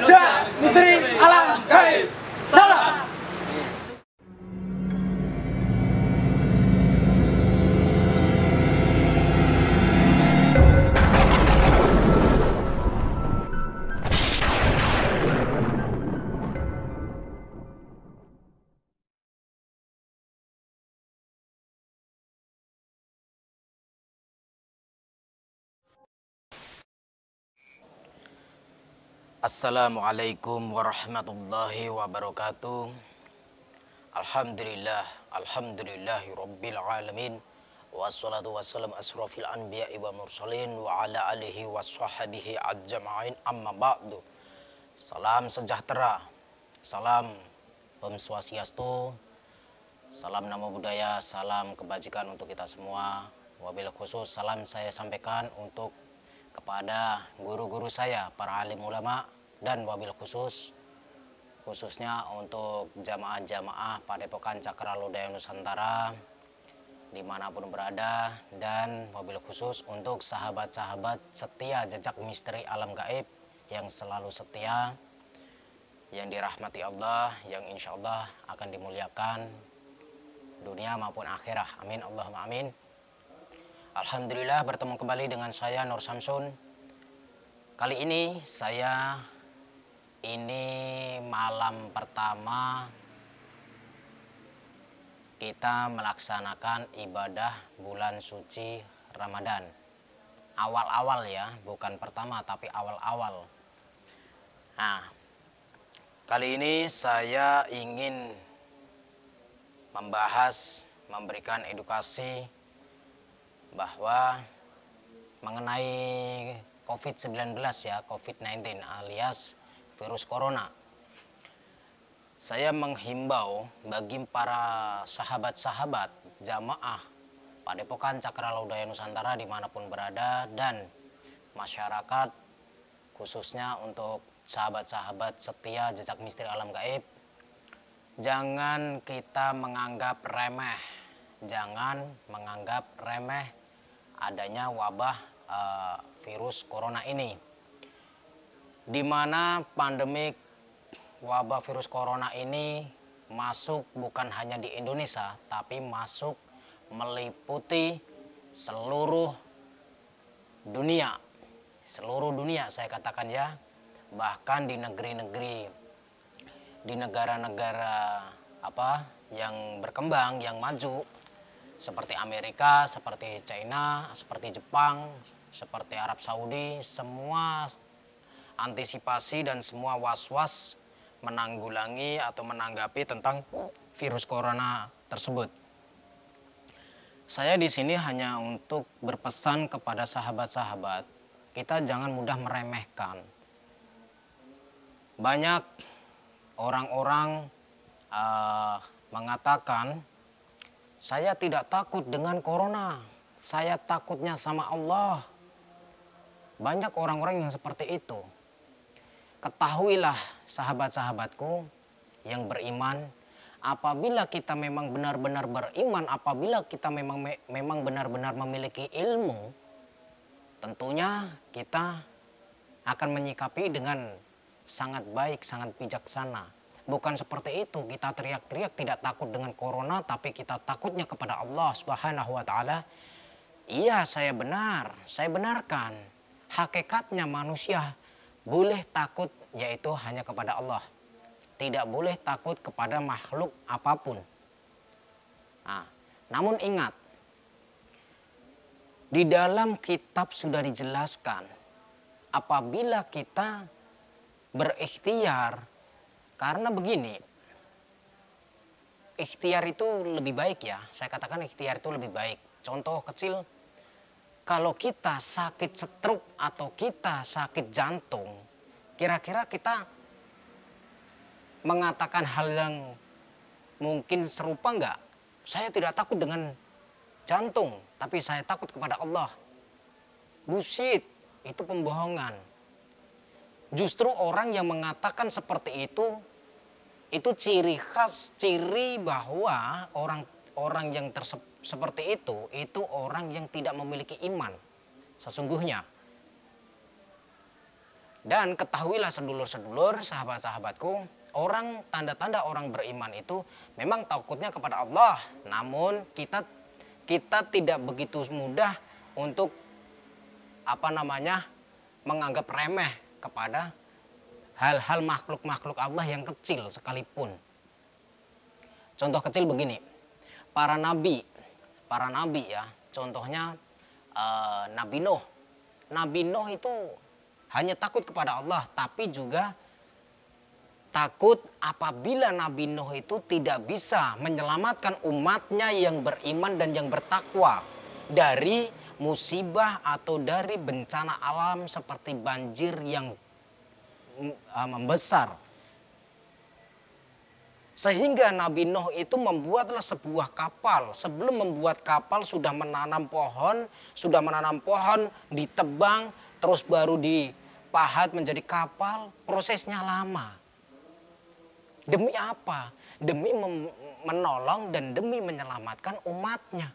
cha cha Assalamualaikum warahmatullahi wabarakatuh. Alhamdulillah, alhamdulillahi rabbil alamin. Wassalatu wassalam asrafil anbiya wa mursalin wa ala alihi wa sahabihi ajamain amma ba'du. Salam sejahtera. Salam Om Swastiastu. Salam nama budaya, salam kebajikan untuk kita semua. Wabil khusus salam saya sampaikan untuk kepada guru-guru saya, para alim ulama, dan wabil khusus, khususnya untuk jamaah-jamaah Padepokan Cakra Lodaya Nusantara, dimanapun berada, dan wabil khusus untuk sahabat-sahabat setia jejak misteri alam gaib yang selalu setia, yang dirahmati Allah, yang insya Allah akan dimuliakan dunia maupun akhirah. Amin, Allahumma amin. Alhamdulillah bertemu kembali dengan saya Nur Samsun. Kali ini saya ini malam pertama kita melaksanakan ibadah bulan suci Ramadan. Awal-awal ya, bukan pertama tapi awal-awal. Nah, kali ini saya ingin membahas, memberikan edukasi bahwa mengenai COVID-19 ya, COVID-19 alias virus corona. Saya menghimbau bagi para sahabat-sahabat jamaah Padepokan Cakra Laudaya Nusantara dimanapun berada dan masyarakat khususnya untuk sahabat-sahabat setia jejak misteri alam gaib jangan kita menganggap remeh jangan menganggap remeh adanya wabah e, virus corona ini. Di mana pandemik wabah virus corona ini masuk bukan hanya di Indonesia, tapi masuk meliputi seluruh dunia. Seluruh dunia saya katakan ya, bahkan di negeri-negeri di negara-negara apa yang berkembang, yang maju seperti Amerika, seperti China, seperti Jepang, seperti Arab Saudi, semua antisipasi dan semua was-was menanggulangi atau menanggapi tentang virus corona tersebut. Saya di sini hanya untuk berpesan kepada sahabat-sahabat, kita jangan mudah meremehkan. Banyak orang-orang uh, mengatakan saya tidak takut dengan corona. Saya takutnya sama Allah. Banyak orang-orang yang seperti itu. Ketahuilah sahabat-sahabatku yang beriman, apabila kita memang benar-benar beriman, apabila kita memang me memang benar-benar memiliki ilmu, tentunya kita akan menyikapi dengan sangat baik, sangat bijaksana Bukan seperti itu, kita teriak-teriak tidak takut dengan corona, tapi kita takutnya kepada Allah Subhanahu wa Ta'ala. Iya, saya benar, saya benarkan. Hakikatnya manusia boleh takut, yaitu hanya kepada Allah. Tidak boleh takut kepada makhluk apapun. Nah, namun ingat, di dalam kitab sudah dijelaskan, apabila kita berikhtiar karena begini, ikhtiar itu lebih baik ya. Saya katakan ikhtiar itu lebih baik. Contoh kecil, kalau kita sakit setruk atau kita sakit jantung, kira-kira kita mengatakan hal yang mungkin serupa enggak? Saya tidak takut dengan jantung, tapi saya takut kepada Allah. Busit, itu pembohongan. Justru orang yang mengatakan seperti itu itu ciri khas ciri bahwa orang orang yang terse, seperti itu itu orang yang tidak memiliki iman sesungguhnya. Dan ketahuilah sedulur-sedulur sahabat-sahabatku, orang tanda-tanda orang beriman itu memang takutnya kepada Allah, namun kita kita tidak begitu mudah untuk apa namanya menganggap remeh kepada hal-hal makhluk-makhluk Allah yang kecil sekalipun. Contoh kecil begini, para nabi, para nabi ya, contohnya eh, Nabi Nuh. Nabi Nuh itu hanya takut kepada Allah, tapi juga takut apabila Nabi Nuh itu tidak bisa menyelamatkan umatnya yang beriman dan yang bertakwa dari musibah atau dari bencana alam seperti banjir yang mm, ah, membesar. Sehingga Nabi Nuh itu membuatlah sebuah kapal. Sebelum membuat kapal sudah menanam pohon, sudah menanam pohon, ditebang, terus baru dipahat menjadi kapal. Prosesnya lama. Demi apa? Demi menolong dan demi menyelamatkan umatnya.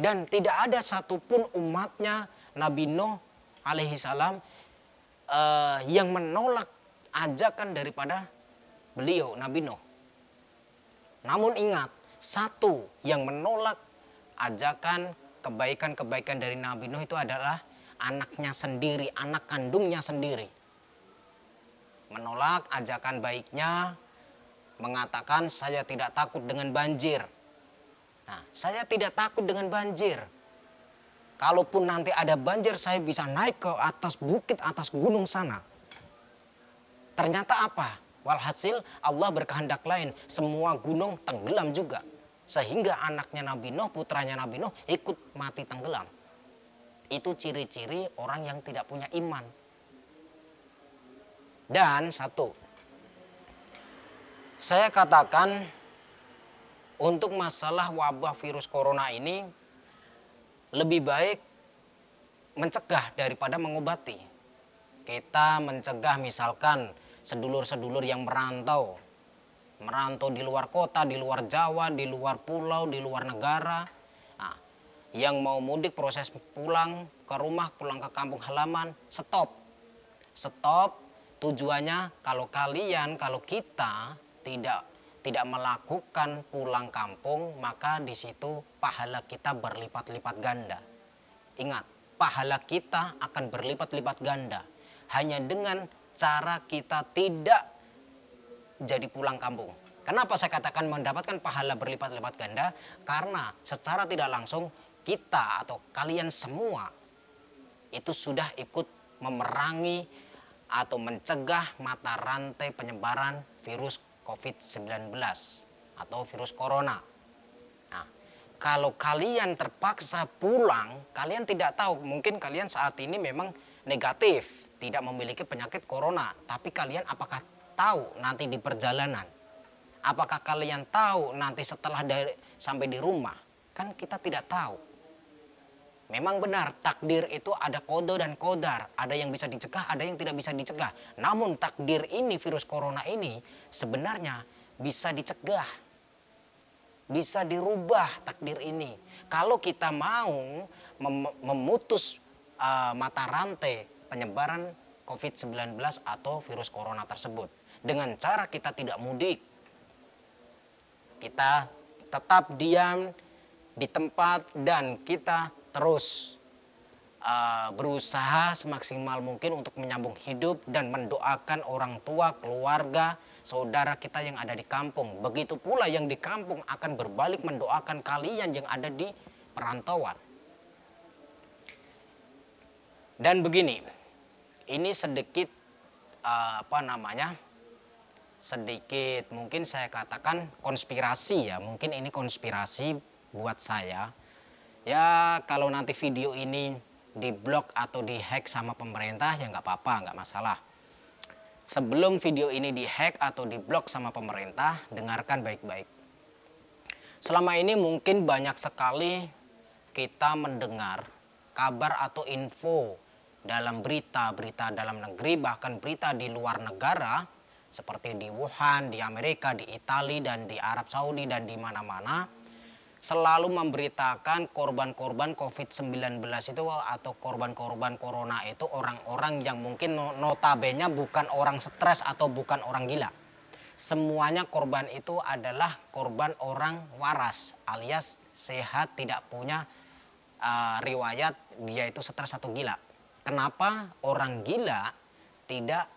Dan tidak ada satupun umatnya Nabi Nuh alaihi salam uh, yang menolak ajakan daripada beliau Nabi Nuh. Namun ingat, satu yang menolak ajakan kebaikan-kebaikan dari Nabi Nuh itu adalah anaknya sendiri, anak kandungnya sendiri. Menolak ajakan baiknya, mengatakan saya tidak takut dengan banjir, Nah, saya tidak takut dengan banjir. Kalaupun nanti ada banjir, saya bisa naik ke atas bukit, atas gunung sana. Ternyata apa? Walhasil Allah berkehendak lain, semua gunung tenggelam juga. Sehingga anaknya Nabi Nuh, putranya Nabi Nuh ikut mati tenggelam. Itu ciri-ciri orang yang tidak punya iman. Dan satu, saya katakan untuk masalah wabah virus corona ini lebih baik mencegah daripada mengobati. Kita mencegah misalkan sedulur-sedulur yang merantau. Merantau di luar kota, di luar Jawa, di luar pulau, di luar negara. Nah, yang mau mudik proses pulang ke rumah, pulang ke kampung halaman, stop. Stop tujuannya kalau kalian, kalau kita tidak tidak melakukan pulang kampung, maka di situ pahala kita berlipat-lipat ganda. Ingat, pahala kita akan berlipat-lipat ganda hanya dengan cara kita tidak jadi pulang kampung. Kenapa saya katakan mendapatkan pahala berlipat-lipat ganda? Karena secara tidak langsung kita atau kalian semua itu sudah ikut memerangi atau mencegah mata rantai penyebaran virus COVID-19 atau virus corona. Nah, kalau kalian terpaksa pulang, kalian tidak tahu, mungkin kalian saat ini memang negatif, tidak memiliki penyakit corona, tapi kalian apakah tahu nanti di perjalanan? Apakah kalian tahu nanti setelah dari, sampai di rumah? Kan kita tidak tahu. Memang benar, takdir itu ada kode dan kodar. Ada yang bisa dicegah, ada yang tidak bisa dicegah. Namun takdir ini, virus corona ini, sebenarnya bisa dicegah. Bisa dirubah takdir ini. Kalau kita mau mem memutus uh, mata rantai penyebaran COVID-19 atau virus corona tersebut. Dengan cara kita tidak mudik. Kita tetap diam di tempat dan kita terus uh, berusaha semaksimal mungkin untuk menyambung hidup dan mendoakan orang tua, keluarga, saudara kita yang ada di kampung. Begitu pula yang di kampung akan berbalik mendoakan kalian yang ada di perantauan. Dan begini, ini sedikit uh, apa namanya? Sedikit mungkin saya katakan konspirasi ya, mungkin ini konspirasi buat saya ya kalau nanti video ini diblok atau dihack sama pemerintah ya nggak apa-apa nggak masalah sebelum video ini dihack atau diblok sama pemerintah dengarkan baik-baik selama ini mungkin banyak sekali kita mendengar kabar atau info dalam berita-berita dalam negeri bahkan berita di luar negara seperti di Wuhan, di Amerika, di Italia dan di Arab Saudi dan di mana-mana selalu memberitakan korban-korban COVID-19 itu atau korban-korban corona itu orang-orang yang mungkin notabene bukan orang stres atau bukan orang gila. Semuanya korban itu adalah korban orang waras alias sehat tidak punya uh, riwayat dia itu stres atau gila. Kenapa orang gila tidak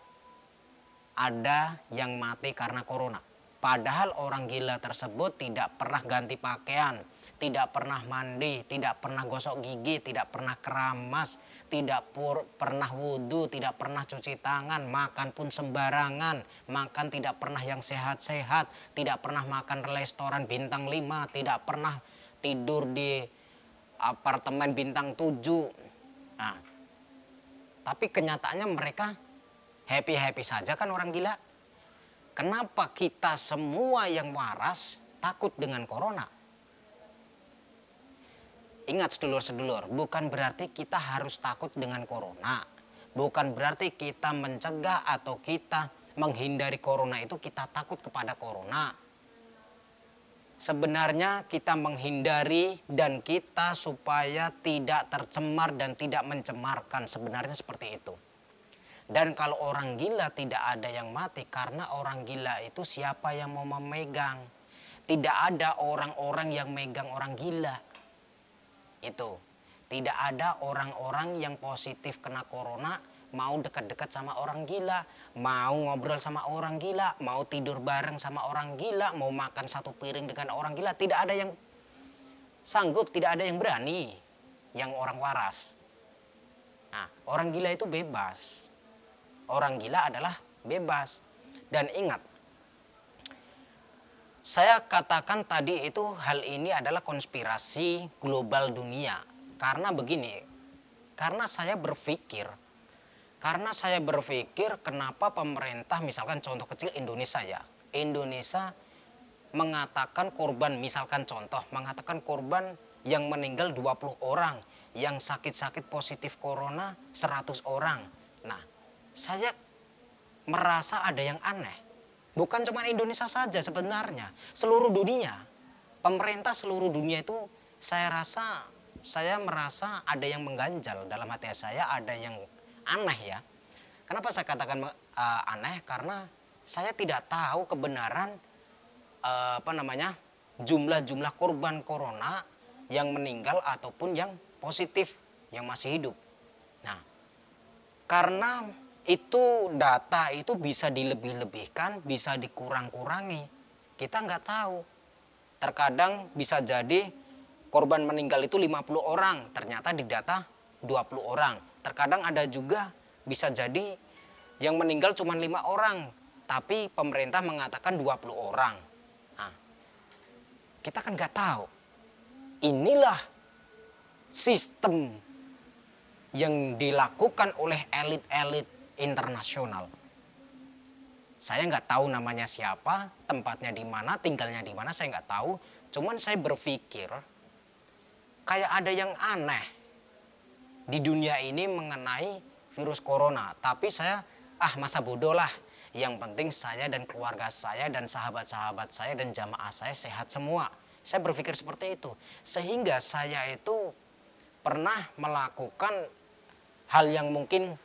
ada yang mati karena corona? Padahal orang gila tersebut tidak pernah ganti pakaian, tidak pernah mandi, tidak pernah gosok gigi, tidak pernah keramas, tidak pur, pernah wudhu, tidak pernah cuci tangan, makan pun sembarangan, makan tidak pernah yang sehat-sehat, tidak pernah makan restoran bintang 5, tidak pernah tidur di apartemen bintang 7. Nah, tapi kenyataannya mereka happy-happy saja kan orang gila kenapa kita semua yang waras takut dengan corona? Ingat sedulur-sedulur, bukan berarti kita harus takut dengan corona. Bukan berarti kita mencegah atau kita menghindari corona itu kita takut kepada corona. Sebenarnya kita menghindari dan kita supaya tidak tercemar dan tidak mencemarkan. Sebenarnya seperti itu. Dan kalau orang gila tidak ada yang mati karena orang gila itu siapa yang mau memegang. Tidak ada orang-orang yang megang orang gila. Itu. Tidak ada orang-orang yang positif kena corona mau dekat-dekat sama orang gila, mau ngobrol sama orang gila, mau tidur bareng sama orang gila, mau makan satu piring dengan orang gila, tidak ada yang sanggup, tidak ada yang berani, yang orang waras. Nah, orang gila itu bebas orang gila adalah bebas. Dan ingat, saya katakan tadi itu hal ini adalah konspirasi global dunia. Karena begini, karena saya berpikir, karena saya berpikir kenapa pemerintah misalkan contoh kecil Indonesia ya, Indonesia mengatakan korban misalkan contoh mengatakan korban yang meninggal 20 orang, yang sakit-sakit positif corona 100 orang saya merasa ada yang aneh. Bukan cuma Indonesia saja sebenarnya, seluruh dunia. Pemerintah seluruh dunia itu saya rasa saya merasa ada yang mengganjal dalam hati saya, ada yang aneh ya. Kenapa saya katakan uh, aneh? Karena saya tidak tahu kebenaran uh, apa namanya jumlah-jumlah korban corona yang meninggal ataupun yang positif yang masih hidup. Nah, karena itu data itu bisa dilebih-lebihkan, bisa dikurang-kurangi. Kita nggak tahu. Terkadang bisa jadi korban meninggal itu 50 orang, ternyata di data 20 orang. Terkadang ada juga bisa jadi yang meninggal cuma lima orang, tapi pemerintah mengatakan 20 orang. Nah, kita kan nggak tahu. Inilah sistem yang dilakukan oleh elit-elit internasional. Saya nggak tahu namanya siapa, tempatnya di mana, tinggalnya di mana, saya nggak tahu. Cuman saya berpikir, kayak ada yang aneh di dunia ini mengenai virus corona. Tapi saya, ah masa bodoh lah. Yang penting saya dan keluarga saya dan sahabat-sahabat saya dan jamaah saya sehat semua. Saya berpikir seperti itu. Sehingga saya itu pernah melakukan hal yang mungkin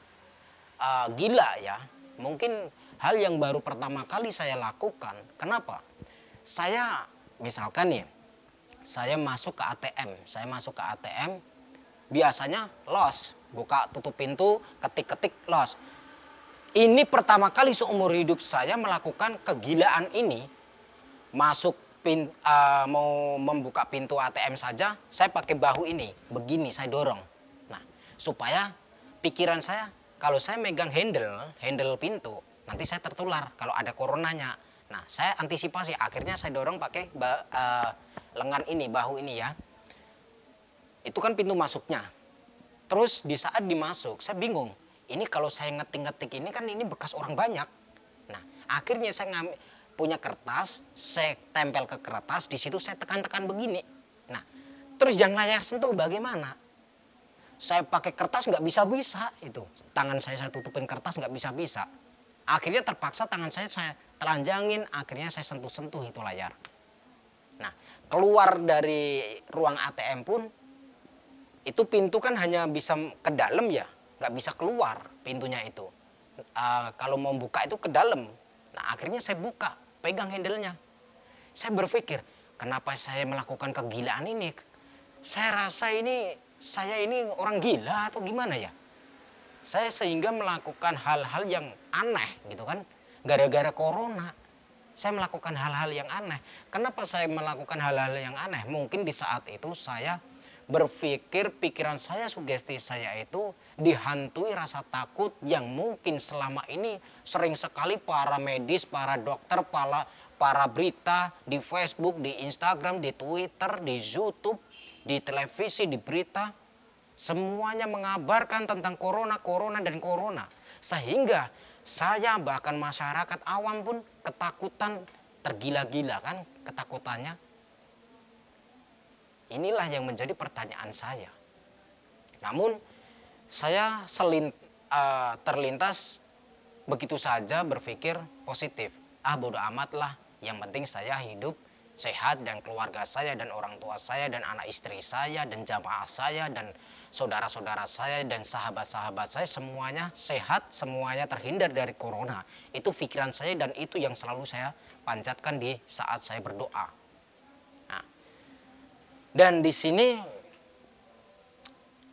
uh, gila ya. Mungkin hal yang baru pertama kali saya lakukan. Kenapa? Saya misalkan ya saya masuk ke ATM, saya masuk ke ATM biasanya los, buka tutup pintu, ketik-ketik los. Ini pertama kali seumur hidup saya melakukan kegilaan ini. Masuk pin, uh, mau membuka pintu ATM saja, saya pakai bahu ini, begini saya dorong. Nah, supaya pikiran saya kalau saya megang handle, handle pintu, nanti saya tertular kalau ada coronanya. Nah, saya antisipasi, akhirnya saya dorong pakai uh, lengan ini, bahu ini ya. Itu kan pintu masuknya. Terus di saat dimasuk, saya bingung. Ini kalau saya ngetik-ngetik ini kan ini bekas orang banyak. Nah, akhirnya saya ngambil punya kertas, saya tempel ke kertas, di situ saya tekan-tekan begini. Nah, terus jangan layar sentuh bagaimana? saya pakai kertas nggak bisa bisa itu tangan saya saya tutupin kertas nggak bisa bisa akhirnya terpaksa tangan saya saya telanjangin akhirnya saya sentuh sentuh itu layar nah keluar dari ruang ATM pun itu pintu kan hanya bisa ke dalam ya nggak bisa keluar pintunya itu uh, kalau mau buka itu ke dalam nah akhirnya saya buka pegang handle nya saya berpikir kenapa saya melakukan kegilaan ini saya rasa ini saya ini orang gila atau gimana ya? Saya sehingga melakukan hal-hal yang aneh gitu kan. Gara-gara corona, saya melakukan hal-hal yang aneh. Kenapa saya melakukan hal-hal yang aneh? Mungkin di saat itu saya berpikir pikiran saya sugesti saya itu dihantui rasa takut yang mungkin selama ini sering sekali para medis, para dokter, para para berita di Facebook, di Instagram, di Twitter, di YouTube di televisi, di berita, semuanya mengabarkan tentang corona, corona, dan corona. Sehingga saya bahkan masyarakat awam pun ketakutan tergila-gila kan ketakutannya. Inilah yang menjadi pertanyaan saya. Namun saya selin, uh, terlintas begitu saja berpikir positif. Ah bodoh amat yang penting saya hidup sehat dan keluarga saya dan orang tua saya dan anak istri saya dan jamaah saya dan saudara-saudara saya dan sahabat-sahabat saya semuanya sehat, semuanya terhindar dari corona. Itu pikiran saya dan itu yang selalu saya panjatkan di saat saya berdoa. Nah, dan di sini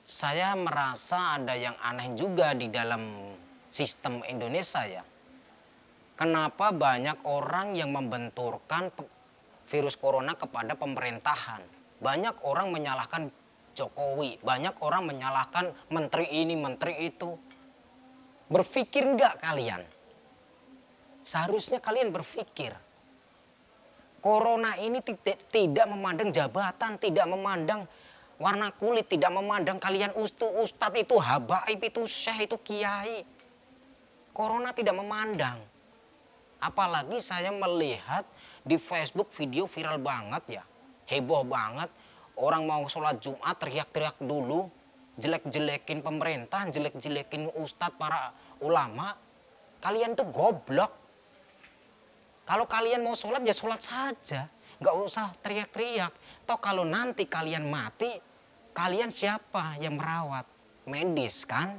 saya merasa ada yang aneh juga di dalam sistem Indonesia ya. Kenapa banyak orang yang membenturkan virus corona kepada pemerintahan. Banyak orang menyalahkan Jokowi, banyak orang menyalahkan menteri ini, menteri itu. Berpikir enggak kalian? Seharusnya kalian berpikir. Corona ini tidak, memandang jabatan, tidak memandang warna kulit, tidak memandang kalian ustu, ustadz itu habaib, itu syekh, itu kiai. Corona tidak memandang. Apalagi saya melihat di Facebook video viral banget ya. Heboh banget. Orang mau sholat Jumat teriak-teriak dulu. Jelek-jelekin pemerintah, jelek-jelekin ustadz, para ulama. Kalian tuh goblok. Kalau kalian mau sholat ya sholat saja. Gak usah teriak-teriak. Toh kalau nanti kalian mati, kalian siapa yang merawat? Medis kan?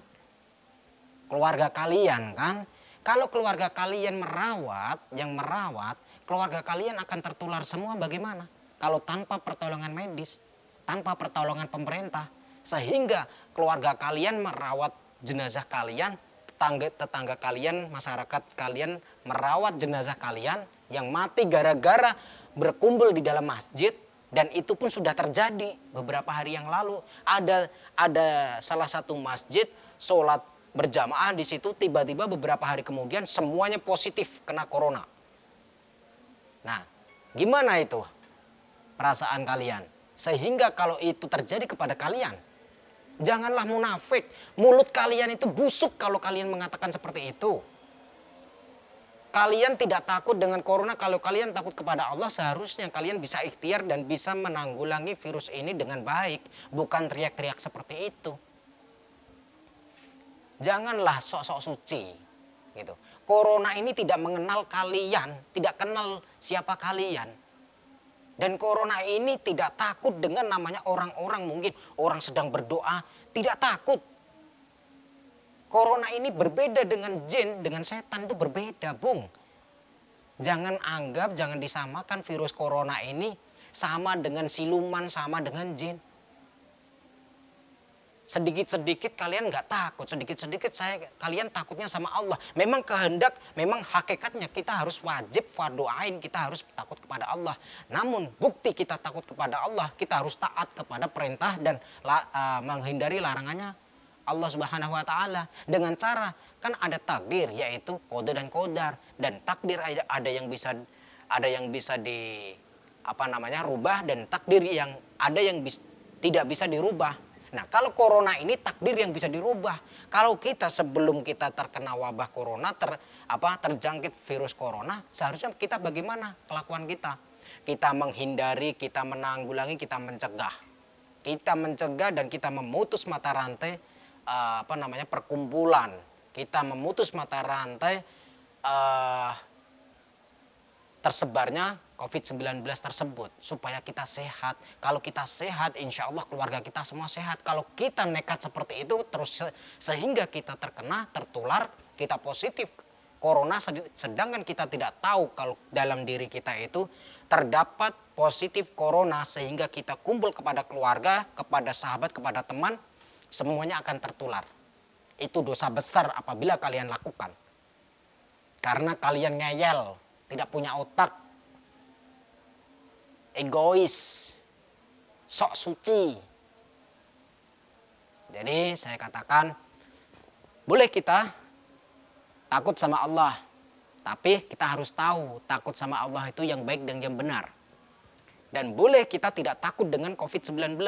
Keluarga kalian kan? Kalau keluarga kalian merawat, yang merawat, keluarga kalian akan tertular semua bagaimana? Kalau tanpa pertolongan medis, tanpa pertolongan pemerintah, sehingga keluarga kalian merawat jenazah kalian, tetangga, tetangga kalian, masyarakat kalian merawat jenazah kalian yang mati gara-gara berkumpul di dalam masjid dan itu pun sudah terjadi beberapa hari yang lalu ada ada salah satu masjid sholat berjamaah di situ tiba-tiba beberapa hari kemudian semuanya positif kena corona Nah, gimana itu perasaan kalian? Sehingga kalau itu terjadi kepada kalian, janganlah munafik. Mulut kalian itu busuk kalau kalian mengatakan seperti itu. Kalian tidak takut dengan corona kalau kalian takut kepada Allah seharusnya kalian bisa ikhtiar dan bisa menanggulangi virus ini dengan baik, bukan teriak-teriak seperti itu. Janganlah sok-sok suci gitu. Corona ini tidak mengenal kalian, tidak kenal siapa kalian. Dan corona ini tidak takut dengan namanya orang-orang mungkin orang sedang berdoa, tidak takut. Corona ini berbeda dengan jin, dengan setan itu berbeda, Bung. Jangan anggap, jangan disamakan virus corona ini sama dengan siluman, sama dengan jin sedikit-sedikit kalian nggak takut, sedikit-sedikit saya kalian takutnya sama Allah. Memang kehendak, memang hakikatnya kita harus wajib fardu ain, kita harus takut kepada Allah. Namun bukti kita takut kepada Allah, kita harus taat kepada perintah dan uh, menghindari larangannya Allah Subhanahu wa taala dengan cara kan ada takdir yaitu kode dan kodar dan takdir ada, ada yang bisa ada yang bisa di apa namanya rubah dan takdir yang ada yang bis, tidak bisa dirubah Nah, kalau corona ini takdir yang bisa dirubah. Kalau kita sebelum kita terkena wabah corona, ter, apa terjangkit virus corona, seharusnya kita bagaimana kelakuan kita? Kita menghindari, kita menanggulangi, kita mencegah. Kita mencegah dan kita memutus mata rantai eh, apa namanya perkumpulan. Kita memutus mata rantai uh, tersebarnya COVID-19 tersebut supaya kita sehat. Kalau kita sehat, insya Allah keluarga kita semua sehat. Kalau kita nekat seperti itu terus sehingga kita terkena, tertular, kita positif corona sedangkan kita tidak tahu kalau dalam diri kita itu terdapat positif corona sehingga kita kumpul kepada keluarga, kepada sahabat, kepada teman, semuanya akan tertular. Itu dosa besar apabila kalian lakukan. Karena kalian ngeyel, tidak punya otak, egois, sok suci. Jadi saya katakan, boleh kita takut sama Allah, tapi kita harus tahu takut sama Allah itu yang baik dan yang benar. Dan boleh kita tidak takut dengan COVID-19,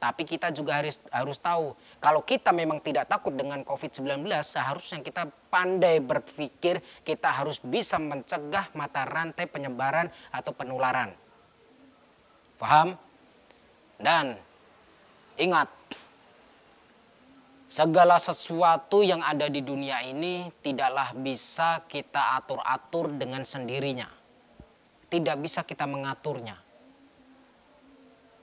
tapi kita juga harus harus tahu kalau kita memang tidak takut dengan COVID-19, seharusnya kita pandai berpikir, kita harus bisa mencegah mata rantai penyebaran atau penularan. Paham? Dan ingat, segala sesuatu yang ada di dunia ini tidaklah bisa kita atur-atur dengan sendirinya. Tidak bisa kita mengaturnya.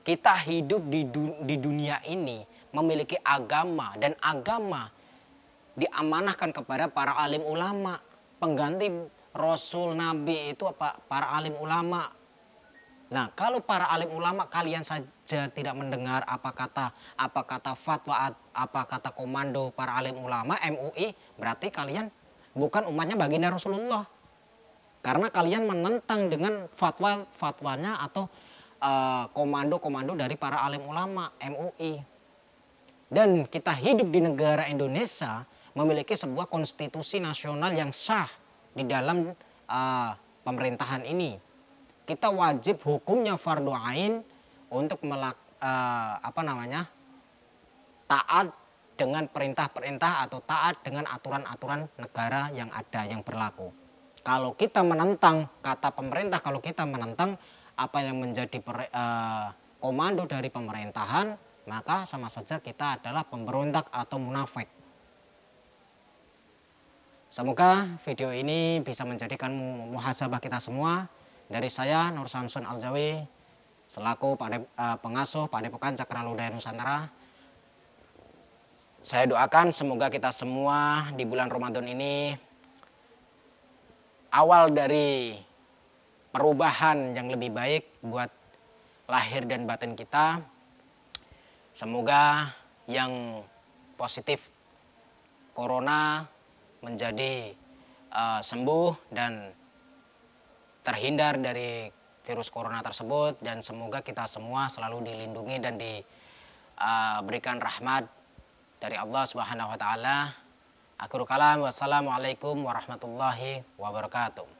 Kita hidup di, dunia ini memiliki agama dan agama diamanahkan kepada para alim ulama. Pengganti Rasul Nabi itu apa? Para alim ulama Nah, kalau para alim ulama kalian saja tidak mendengar apa kata apa kata fatwa apa kata komando para alim ulama MUI, berarti kalian bukan umatnya baginda Rasulullah. Karena kalian menentang dengan fatwa-fatwanya atau eh, komando-komando uh, dari para alim ulama MUI. Dan kita hidup di negara Indonesia memiliki sebuah konstitusi nasional yang sah di dalam uh, pemerintahan ini kita wajib hukumnya fardu ain untuk melak, eh, apa namanya taat dengan perintah-perintah atau taat dengan aturan-aturan negara yang ada yang berlaku. Kalau kita menentang kata pemerintah, kalau kita menentang apa yang menjadi per, eh, komando dari pemerintahan, maka sama saja kita adalah pemberontak atau munafik. Semoga video ini bisa menjadikan muhasabah kita semua dari saya Nur Samsun Aljawi selaku Pak eh, Pengasuh pengasuh Padepokan Cakraludaya Nusantara. Saya doakan semoga kita semua di bulan Ramadan ini awal dari perubahan yang lebih baik buat lahir dan batin kita. Semoga yang positif corona menjadi uh, sembuh dan terhindar dari virus corona tersebut dan semoga kita semua selalu dilindungi dan diberikan eh, rahmat dari Allah Subhanahu wa taala. Akhirul kalam wassalamualaikum warahmatullahi wabarakatuh.